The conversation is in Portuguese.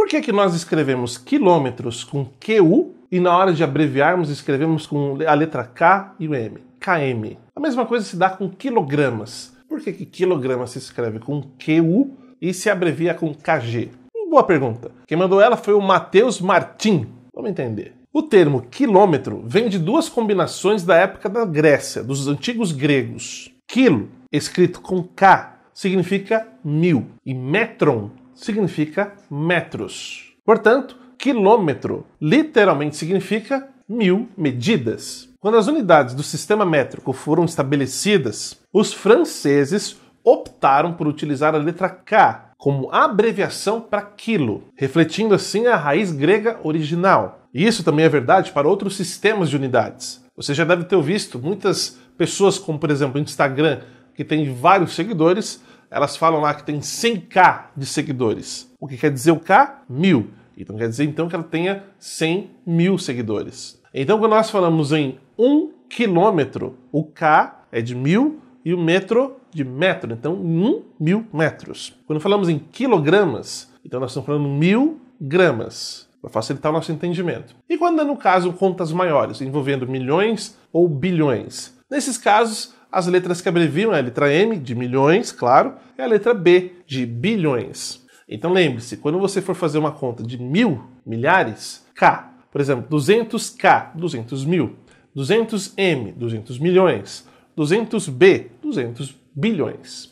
Por que, que nós escrevemos quilômetros com QU e na hora de abreviarmos escrevemos com a letra K e o M? KM. A mesma coisa se dá com quilogramas. Por que, que quilogramas se escreve com QU e se abrevia com KG? Boa pergunta. Quem mandou ela foi o Matheus Martim. Vamos entender. O termo quilômetro vem de duas combinações da época da Grécia, dos antigos gregos. Quilo, escrito com K, significa mil, e metron significa metros. Portanto, quilômetro literalmente significa mil medidas. Quando as unidades do sistema métrico foram estabelecidas, os franceses optaram por utilizar a letra K como abreviação para quilo, refletindo assim a raiz grega original. E isso também é verdade para outros sistemas de unidades. Você já deve ter visto muitas pessoas, como por exemplo o Instagram, que tem vários seguidores, elas falam lá que tem 100k de seguidores. O que quer dizer o K? Mil. Então quer dizer então que ela tenha 100 mil seguidores. Então quando nós falamos em um quilômetro, o K é de mil e o metro de metro. Então um mil metros. Quando falamos em quilogramas, então nós estamos falando mil gramas para facilitar o nosso entendimento. E quando é no caso contas maiores, envolvendo milhões ou bilhões. Nesses casos, as letras que abreviam é a letra M, de milhões, claro, e a letra B, de bilhões. Então lembre-se, quando você for fazer uma conta de mil, milhares, K, por exemplo, 200K, 200 mil, 200M, 200 milhões, 200B, 200 bilhões.